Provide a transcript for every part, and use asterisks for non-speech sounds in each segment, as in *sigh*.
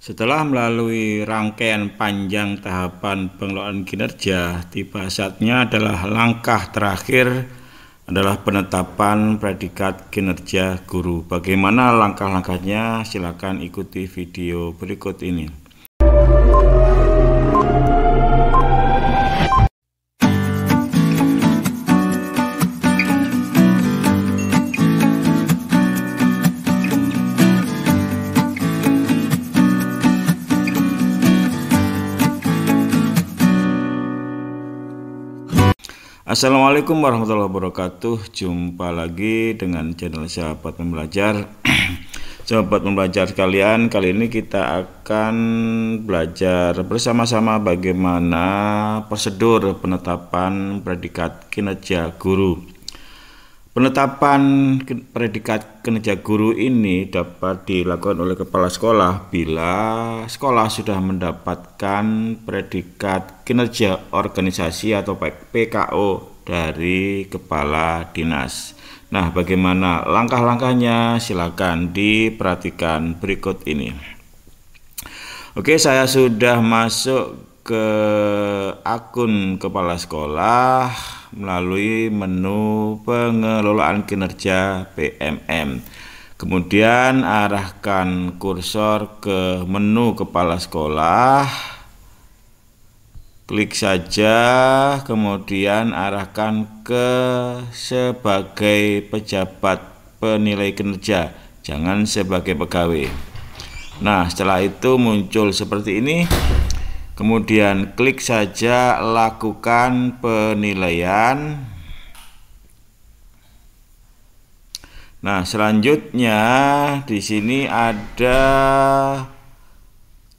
Setelah melalui rangkaian panjang tahapan pengelolaan kinerja, tiba saatnya adalah langkah terakhir adalah penetapan predikat kinerja guru. Bagaimana langkah-langkahnya? Silakan ikuti video berikut ini. Assalamualaikum warahmatullahi wabarakatuh. Jumpa lagi dengan channel Sahabat Pembelajar. *clears throat* Sahabat Pembelajar kalian, kali ini kita akan belajar bersama-sama bagaimana prosedur penetapan predikat kinerja guru. Penetapan predikat kinerja guru ini dapat dilakukan oleh kepala sekolah bila sekolah sudah mendapatkan predikat kinerja organisasi atau PKO dari kepala dinas. Nah, bagaimana langkah-langkahnya? Silakan diperhatikan berikut ini. Oke, saya sudah masuk ke akun kepala sekolah melalui menu pengelolaan kinerja PMM. Kemudian arahkan kursor ke menu kepala sekolah. Klik saja, kemudian arahkan ke sebagai pejabat penilai kinerja, jangan sebagai pegawai. Nah, setelah itu muncul seperti ini. Kemudian klik saja lakukan penilaian. Nah, selanjutnya di sini ada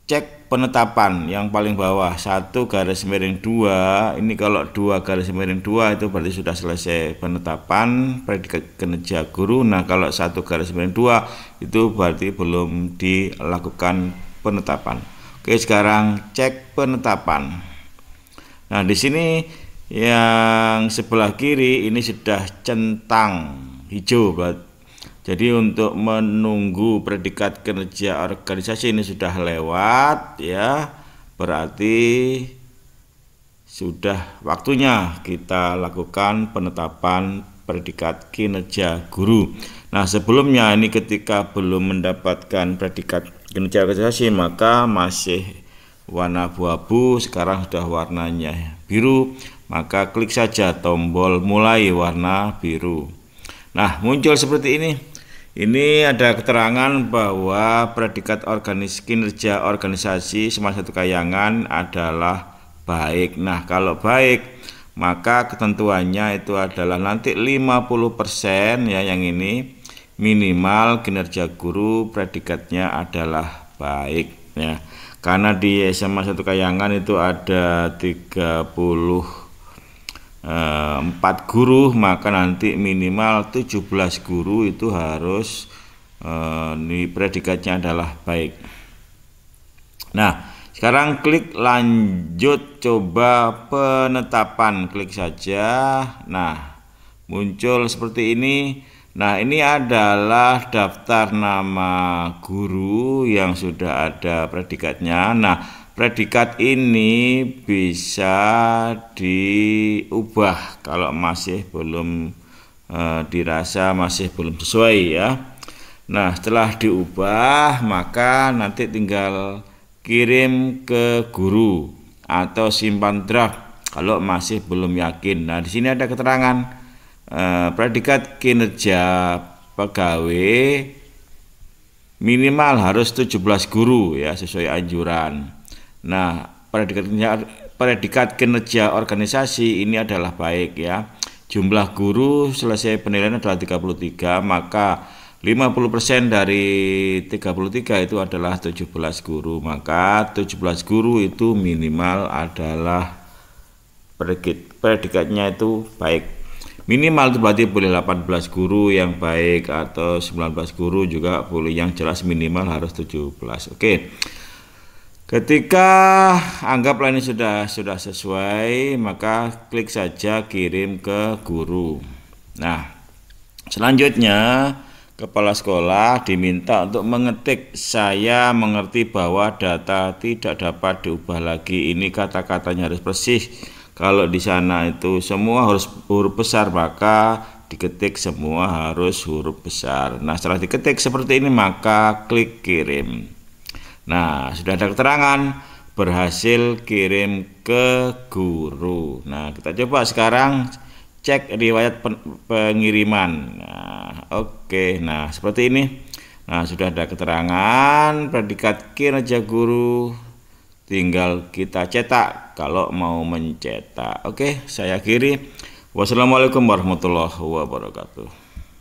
cek penetapan yang paling bawah satu garis miring dua ini kalau dua garis miring dua itu berarti sudah selesai penetapan predikat kinerja guru nah kalau satu garis miring dua itu berarti belum dilakukan penetapan Oke, sekarang cek penetapan. Nah, di sini yang sebelah kiri ini sudah centang hijau, buat. jadi untuk menunggu predikat kinerja organisasi ini sudah lewat ya, berarti sudah waktunya kita lakukan penetapan predikat kinerja guru. Nah, sebelumnya ini ketika belum mendapatkan predikat demikian regenerasi maka masih warna abu-abu sekarang sudah warnanya biru maka klik saja tombol mulai warna biru nah muncul seperti ini ini ada keterangan bahwa predikat organis kinerja organisasi semasa satu kayangan adalah baik. Nah, kalau baik maka ketentuannya itu adalah nanti 50% ya yang ini minimal kinerja guru predikatnya adalah baik ya. Karena di SMA satu Kayangan itu ada 30 eh, empat guru maka nanti minimal 17 guru itu harus eh, ini predikatnya adalah baik. Nah, sekarang klik lanjut coba penetapan klik saja. Nah, muncul seperti ini. Nah, ini adalah daftar nama guru yang sudah ada predikatnya. Nah, predikat ini bisa diubah kalau masih belum e, dirasa masih belum sesuai ya. Nah, setelah diubah, maka nanti tinggal kirim ke guru atau simpan draft kalau masih belum yakin. Nah, di sini ada keterangan Eh, predikat kinerja pegawai minimal harus 17 guru ya sesuai anjuran. Nah, predikat kinerja, predikat kinerja organisasi ini adalah baik ya. Jumlah guru selesai penilaian adalah 33, maka 50% dari 33 itu adalah 17 guru maka 17 guru itu minimal adalah predikat predikatnya itu baik minimal itu berarti boleh 18 guru yang baik atau 19 guru juga boleh yang jelas minimal harus 17 oke ketika anggap ini sudah sudah sesuai maka klik saja kirim ke guru nah selanjutnya Kepala sekolah diminta untuk mengetik saya mengerti bahwa data tidak dapat diubah lagi ini kata-katanya harus persis kalau di sana itu semua harus huruf besar, maka diketik semua harus huruf besar. Nah, setelah diketik seperti ini maka klik kirim. Nah, sudah ada keterangan berhasil kirim ke guru. Nah, kita coba sekarang cek riwayat pen pengiriman. Nah, oke. Okay. Nah, seperti ini. Nah, sudah ada keterangan predikat kinerja guru tinggal kita cetak kalau mau mencetak. Oke, saya akhiri. Wassalamualaikum warahmatullahi wabarakatuh.